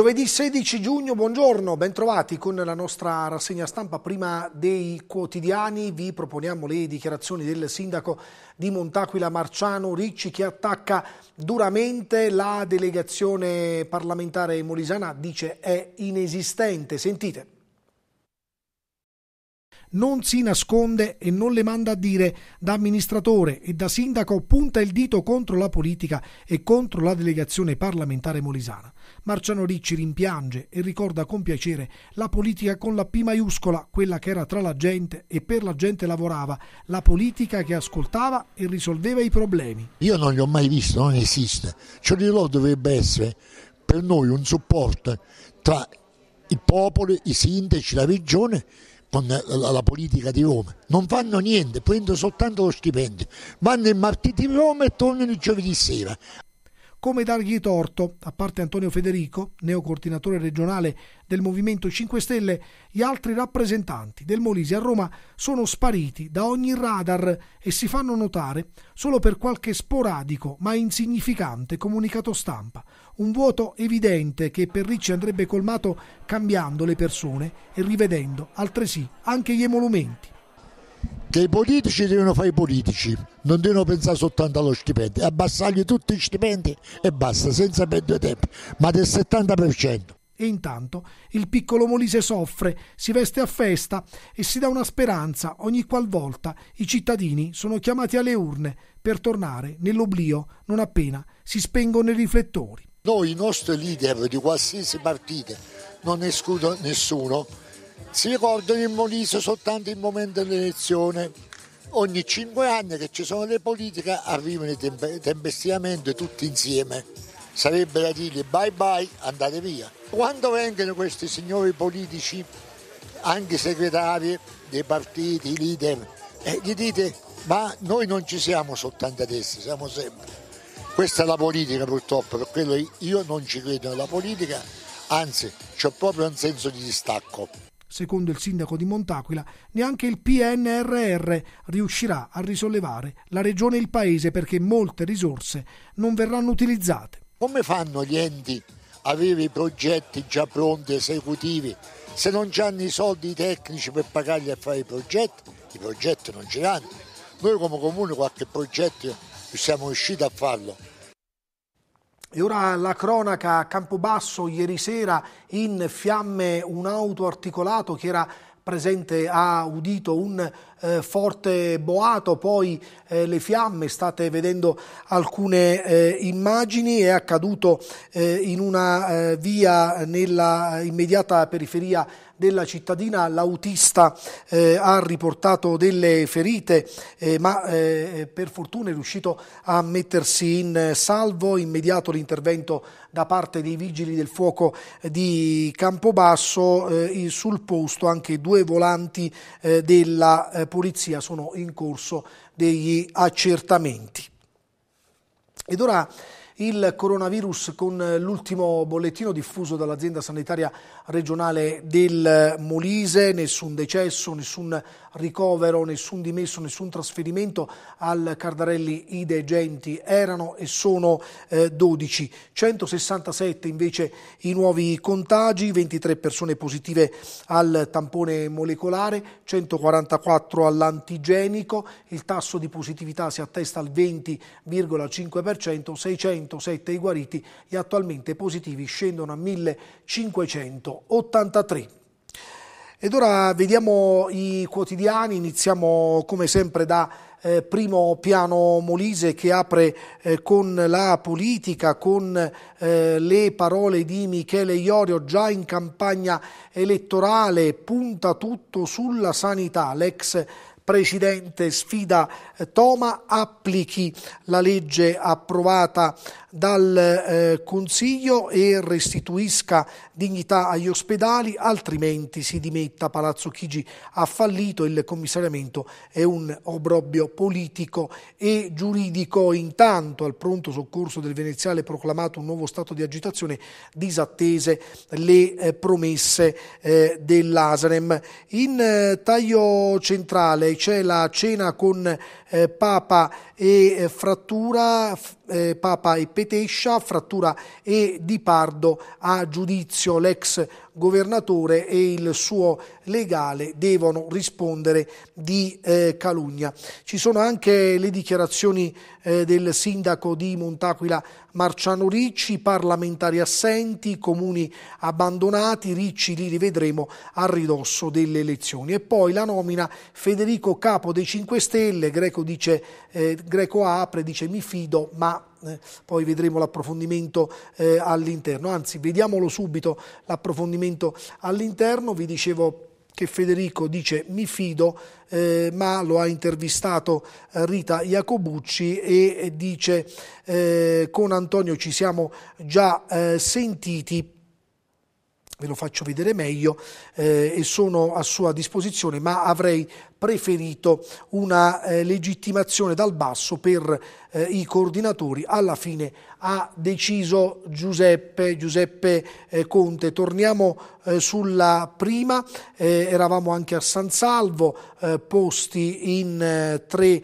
Giovedì 16 giugno, buongiorno, bentrovati con la nostra rassegna stampa. Prima dei quotidiani vi proponiamo le dichiarazioni del sindaco di Montaquila Marciano Ricci che attacca duramente la delegazione parlamentare molisana, dice è inesistente. Sentite non si nasconde e non le manda a dire da amministratore e da sindaco punta il dito contro la politica e contro la delegazione parlamentare molisana. Marciano Ricci rimpiange e ricorda con piacere la politica con la P maiuscola, quella che era tra la gente e per la gente lavorava, la politica che ascoltava e risolveva i problemi. Io non li ho mai visti, non esiste. Cirillo dovrebbe essere per noi un supporto tra i popoli, i sindaci, la regione con la, la politica di Roma, non fanno niente, prendono soltanto lo stipendio, vanno il martedì di Roma e tornano il giovedì sera come dargli torto. A parte Antonio Federico, neocoordinatore regionale del Movimento 5 Stelle, gli altri rappresentanti del Molise a Roma sono spariti da ogni radar e si fanno notare solo per qualche sporadico ma insignificante comunicato stampa. Un vuoto evidente che per Ricci andrebbe colmato cambiando le persone e rivedendo altresì anche gli emolumenti che i politici devono fare i politici, non devono pensare soltanto allo stipendio, abbassargli tutti i stipendi e basta, senza perdere tempo, ma del 70%. E intanto il piccolo Molise soffre, si veste a festa e si dà una speranza ogni qualvolta i cittadini sono chiamati alle urne per tornare nell'oblio non appena si spengono i riflettori. Noi, i nostri leader di qualsiasi partito, non escludo nessuno, si ricordano in Molise soltanto il momento dell'elezione. Ogni cinque anni che ci sono le politiche arrivano tempestivamente tutti insieme. Sarebbe da dirgli bye bye, andate via. Quando vengono questi signori politici, anche segretari dei partiti, leader, e eh, gli dite ma noi non ci siamo soltanto adesso, siamo sempre. Questa è la politica purtroppo, per quello io non ci credo nella politica, anzi c'è proprio un senso di distacco secondo il sindaco di Montaquila, neanche il PNRR riuscirà a risollevare la regione e il paese perché molte risorse non verranno utilizzate. Come fanno gli enti a avere i progetti già pronti, esecutivi, se non hanno i soldi tecnici per pagarli a fare i progetti? I progetti non ce l'hanno. Noi come comune qualche progetto siamo riusciti a farlo, e ora la cronaca a Campobasso, ieri sera in fiamme un auto articolato che era presente, ha udito un eh, forte boato, poi eh, le fiamme, state vedendo alcune eh, immagini, è accaduto eh, in una eh, via nella immediata periferia della cittadina, l'autista eh, ha riportato delle ferite, eh, ma eh, per fortuna è riuscito a mettersi in salvo, immediato l'intervento da parte dei vigili del fuoco eh, di Campobasso, sul posto anche due volanti della polizia sono in corso degli accertamenti. Ed ora il coronavirus con l'ultimo bollettino diffuso dall'azienda sanitaria regionale del Molise, nessun decesso, nessun ricovero, nessun dimesso, nessun trasferimento al Cardarelli Ide Genti, erano e sono eh, 12, 167 invece i nuovi contagi, 23 persone positive al tampone molecolare, 144 all'antigenico, il tasso di positività si attesta al 20,5%, 600 107 i guariti, e attualmente positivi scendono a 1583. Ed ora vediamo i quotidiani, iniziamo come sempre da eh, primo piano Molise che apre eh, con la politica, con eh, le parole di Michele Iorio già in campagna elettorale, punta tutto sulla sanità, l'ex Presidente sfida eh, Toma, applichi la legge approvata dal eh, Consiglio e restituisca dignità agli ospedali, altrimenti si dimetta. Palazzo Chigi ha fallito, il commissariamento è un obbrobio politico e giuridico. Intanto al pronto soccorso del Veneziale proclamato un nuovo stato di agitazione, disattese le eh, promesse eh, dell'Asrem. In eh, taglio centrale c'è la cena con eh, Papa e eh, frattura eh, Papa e Petescia, frattura e Di Pardo a giudizio l'ex governatore e il suo legale devono rispondere di eh, calunnia. Ci sono anche le dichiarazioni eh, del sindaco di Montaquila Marciano Ricci, parlamentari assenti, comuni abbandonati, Ricci li rivedremo a ridosso delle elezioni. E poi la nomina Federico Capo dei 5 Stelle, Greco dice eh, Greco apre, dice mi fido, ma eh, poi vedremo l'approfondimento eh, all'interno. Anzi, vediamolo subito l'approfondimento all'interno. Vi dicevo che Federico dice mi fido, eh, ma lo ha intervistato eh, Rita Iacobucci e dice eh, con Antonio ci siamo già eh, sentiti ve lo faccio vedere meglio eh, e sono a sua disposizione, ma avrei preferito una eh, legittimazione dal basso per eh, i coordinatori. Alla fine ha deciso Giuseppe, Giuseppe eh, Conte. Torniamo eh, sulla prima, eh, eravamo anche a San Salvo, eh, posti in tre,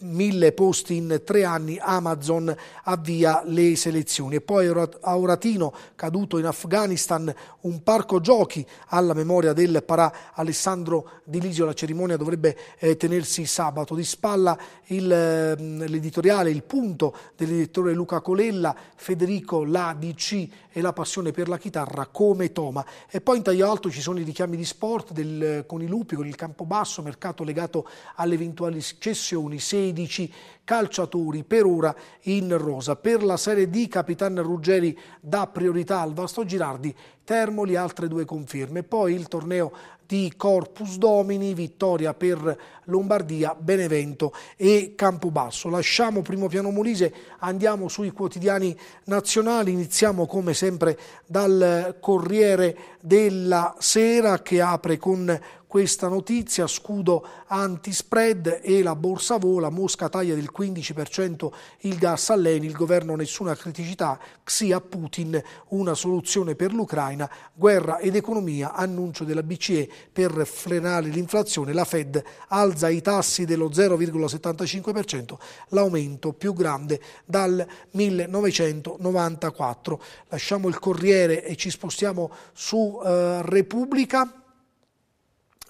mille posti in tre anni, Amazon avvia le selezioni. E poi a Oratino, caduto in Afghanistan, un parco giochi alla memoria del parà Alessandro Di Lisio, la cerimonia cerimonia dovrebbe eh, tenersi sabato. Di spalla ehm, l'editoriale, il, punto dell'editore Luca Colella, Federico, l'ADC e la passione per la chitarra come Toma. E poi in taglio alto ci sono i richiami di sport del, con i lupi, con il campo basso, mercato legato alle eventuali cessioni, 16 calciatori per ora in rosa. Per la Serie D Capitan Ruggeri dà priorità al Vasto Girardi, Termoli altre due conferme. Poi il torneo di Corpus Domini, vittoria per Lombardia, Benevento e Campobasso. Lasciamo primo piano Molise, andiamo sui quotidiani nazionali, iniziamo come sempre dal Corriere della Sera che apre con questa notizia, scudo anti-spread e la borsa vola, Mosca taglia del 15% il gas all'ENI, il governo nessuna criticità, Xi a Putin una soluzione per l'Ucraina, guerra ed economia, annuncio della BCE per frenare l'inflazione, la Fed alza i tassi dello 0,75%, l'aumento più grande dal 1994. Lasciamo il Corriere e ci spostiamo su eh, Repubblica.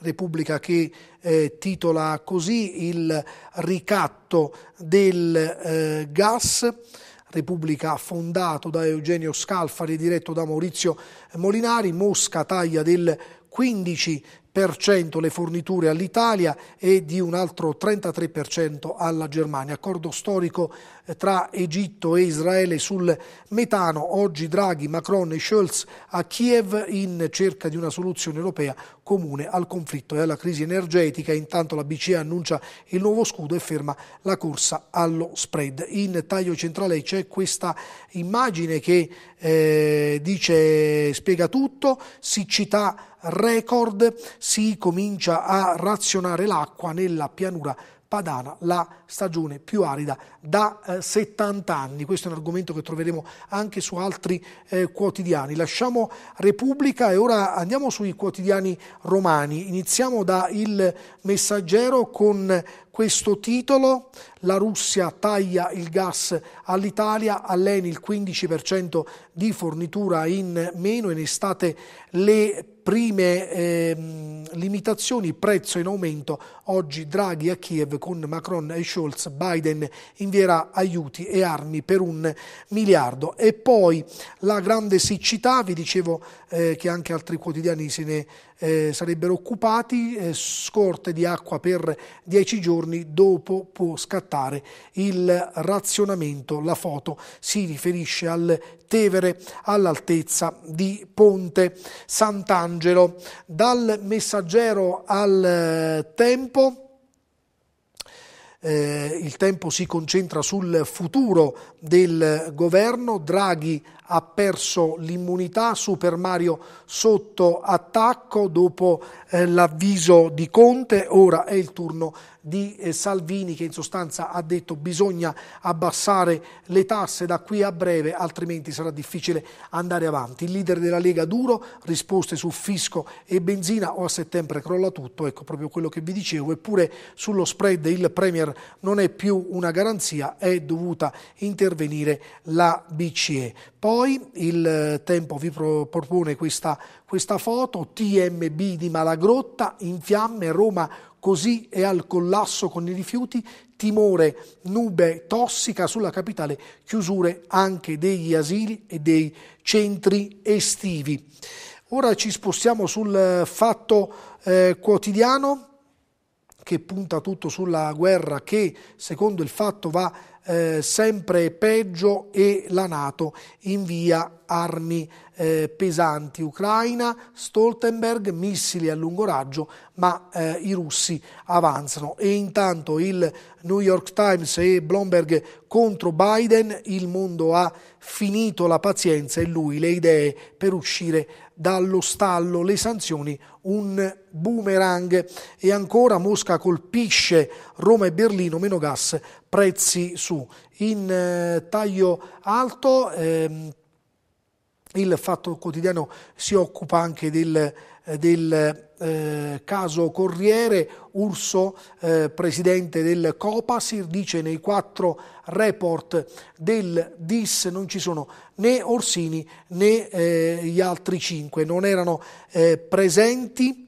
Repubblica che eh, titola così il ricatto del eh, gas. Repubblica fondato da Eugenio Scalfari e diretto da Maurizio Molinari, Mosca taglia del 15% le forniture all'Italia e di un altro 33% alla Germania. Accordo storico tra Egitto e Israele sul metano. Oggi Draghi, Macron e Scholz a Kiev in cerca di una soluzione europea comune al conflitto e alla crisi energetica. Intanto la BCE annuncia il nuovo scudo e ferma la corsa allo spread. In taglio centrale c'è questa immagine che eh, dice spiega tutto, siccità record, si comincia a razionare l'acqua nella pianura padana, la stagione più arida da eh, 70 anni. Questo è un argomento che troveremo anche su altri eh, quotidiani. Lasciamo Repubblica e ora andiamo sui quotidiani romani. Iniziamo da Il Messaggero con questo titolo, la Russia taglia il gas all'Italia, all'ENI il 15% di fornitura in meno, in estate le prime eh, limitazioni, prezzo in aumento, Oggi Draghi a Kiev con Macron e Scholz, Biden invierà aiuti e armi per un miliardo. E poi la grande siccità, vi dicevo eh, che anche altri quotidiani se ne eh, sarebbero occupati, eh, scorte di acqua per dieci giorni, dopo può scattare il razionamento. La foto si riferisce al Tevere all'altezza di Ponte Sant'Angelo. Dal messaggero al eh, tempo tempo. Eh, il tempo si concentra sul futuro del governo, Draghi ha perso l'immunità, Super Mario sotto attacco dopo eh, l'avviso di Conte, ora è il turno di eh, Salvini che in sostanza ha detto bisogna abbassare le tasse da qui a breve altrimenti sarà difficile andare avanti. Il leader della Lega duro, risposte su fisco e benzina o a settembre crolla tutto, ecco proprio quello che vi dicevo, eppure sullo spread il Premier non è più una garanzia, è dovuta intervenire la BCE. Poi poi il eh, tempo vi propone questa, questa foto, TMB di Malagrotta, in fiamme, Roma così è al collasso con i rifiuti, timore, nube tossica sulla capitale, chiusure anche degli asili e dei centri estivi. Ora ci spostiamo sul eh, fatto eh, quotidiano che punta tutto sulla guerra che secondo il fatto va eh, sempre peggio e la Nato invia armi eh, pesanti. Ucraina, Stoltenberg, missili a lungo raggio, ma eh, i russi avanzano. E intanto il New York Times e Bloomberg contro Biden, il mondo ha finito la pazienza e lui le idee per uscire dallo stallo le sanzioni, un boomerang e ancora Mosca colpisce Roma e Berlino, meno gas, prezzi su. In eh, taglio alto ehm, il Fatto Quotidiano si occupa anche del eh, del eh, caso Corriere, Urso, eh, presidente del Copasir, dice nei quattro report del DIS non ci sono né Orsini né eh, gli altri cinque, non erano eh, presenti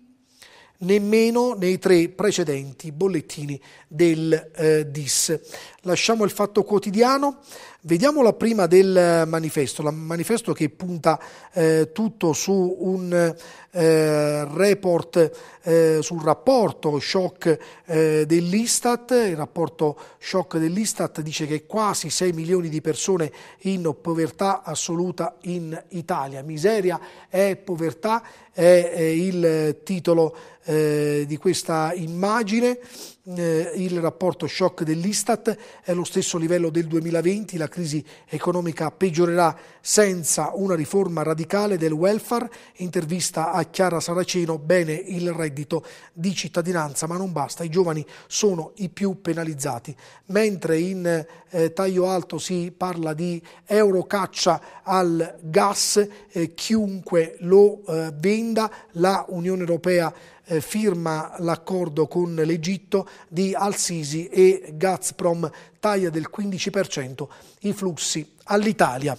nemmeno nei tre precedenti bollettini del eh, DIS lasciamo il fatto quotidiano, vediamo la prima del manifesto, il manifesto che punta eh, tutto su un eh, report, eh, sul rapporto shock eh, dell'Istat, il rapporto shock dell'Istat dice che quasi 6 milioni di persone in povertà assoluta in Italia, miseria e povertà è, è il titolo eh, di questa immagine eh, il rapporto shock dell'Istat è lo stesso livello del 2020, la crisi economica peggiorerà senza una riforma radicale del welfare, intervista a Chiara Saraceno, bene il reddito di cittadinanza, ma non basta, i giovani sono i più penalizzati. Mentre in eh, taglio alto si parla di eurocaccia al gas, eh, chiunque lo eh, venda, la Unione Europea eh, firma l'accordo con l'Egitto di Al-Sisi e Gazprom taglia del 15% i flussi all'Italia.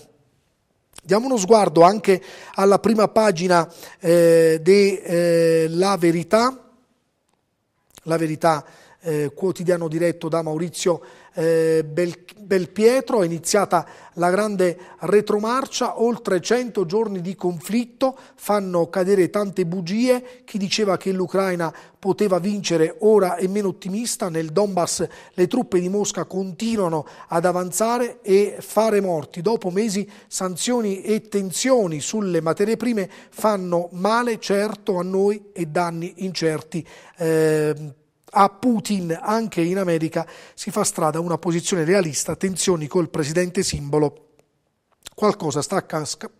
Diamo uno sguardo anche alla prima pagina eh, de eh, Verità, La Verità eh, quotidiano diretto da Maurizio eh, Bel, Belpietro, è iniziata la grande retromarcia, oltre 100 giorni di conflitto fanno cadere tante bugie, chi diceva che l'Ucraina poteva vincere ora è meno ottimista, nel Donbass le truppe di Mosca continuano ad avanzare e fare morti, dopo mesi sanzioni e tensioni sulle materie prime fanno male certo a noi e danni incerti. Eh, a Putin anche in America si fa strada una posizione realista, tensioni col presidente simbolo qualcosa sta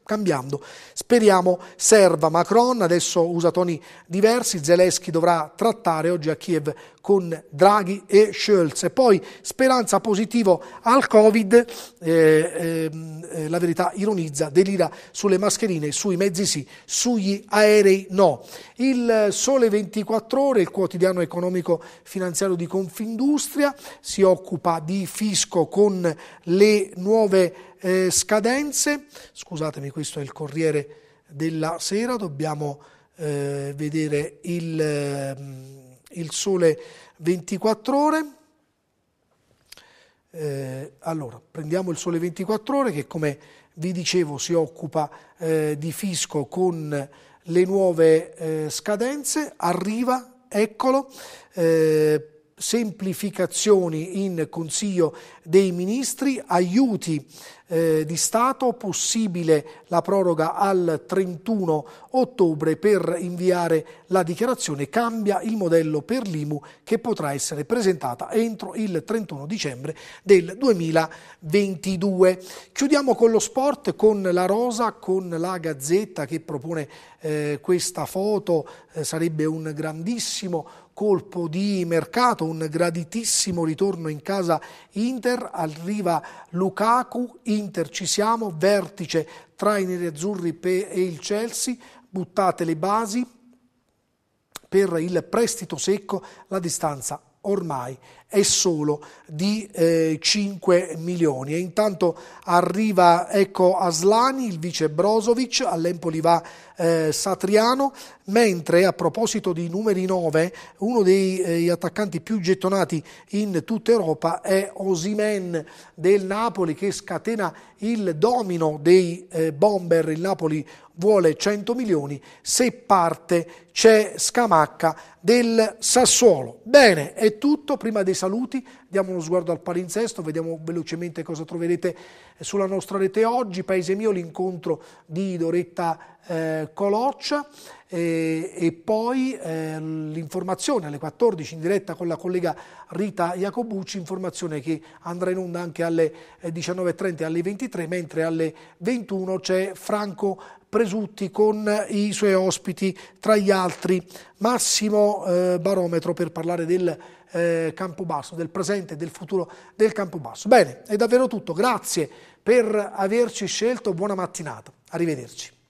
cambiando. Speriamo serva Macron, adesso usa toni diversi, Zelensky dovrà trattare oggi a Kiev con Draghi e Scholz. E poi speranza positivo al Covid, eh, ehm, eh, la verità ironizza, delira sulle mascherine, sui mezzi sì, sugli aerei no. Il Sole 24 Ore, il quotidiano economico finanziario di Confindustria, si occupa di fisco con le nuove eh, scadenze. Scusatemi, questo è il Corriere della Sera, dobbiamo eh, vedere il, ehm, il, sole 24 ore. Eh, allora, prendiamo il sole 24 ore che come vi dicevo si occupa eh, di fisco con le nuove eh, scadenze, arriva, eccolo, eh, semplificazioni in Consiglio dei Ministri, aiuti eh, di Stato, possibile la proroga al 31 ottobre per inviare la dichiarazione, cambia il modello per l'IMU che potrà essere presentata entro il 31 dicembre del 2022. Chiudiamo con lo sport, con la Rosa, con la Gazzetta che propone eh, questa foto, eh, sarebbe un grandissimo colpo di mercato, un graditissimo ritorno in casa Inter, arriva Lukaku, Inter ci siamo, vertice tra i neri azzurri e il Chelsea, buttate le basi per il prestito secco, la distanza ormai è solo di eh, 5 milioni. E intanto arriva ecco Aslani, il vice Brozovic, all'Empoli va eh, Satriano, mentre a proposito di numeri 9, uno degli eh, attaccanti più gettonati in tutta Europa è Osimen del Napoli che scatena il domino dei eh, bomber, il Napoli vuole 100 milioni, se parte c'è Scamacca del Sassuolo. Bene, è tutto, prima dei saluti diamo uno sguardo al palinsesto, vediamo velocemente cosa troverete sulla nostra rete oggi, Paese mio l'incontro di Doretta eh, Coloccia eh, e poi eh, l'informazione alle 14 in diretta con la collega Rita Iacobucci, informazione che andrà in onda anche alle 19.30 eh, e alle 23, mentre alle 21 c'è Franco Presutti con i suoi ospiti tra gli altri altri, massimo eh, barometro per parlare del eh, basso, del presente e del futuro del campo basso. Bene, è davvero tutto, grazie per averci scelto, buona mattinata, arrivederci.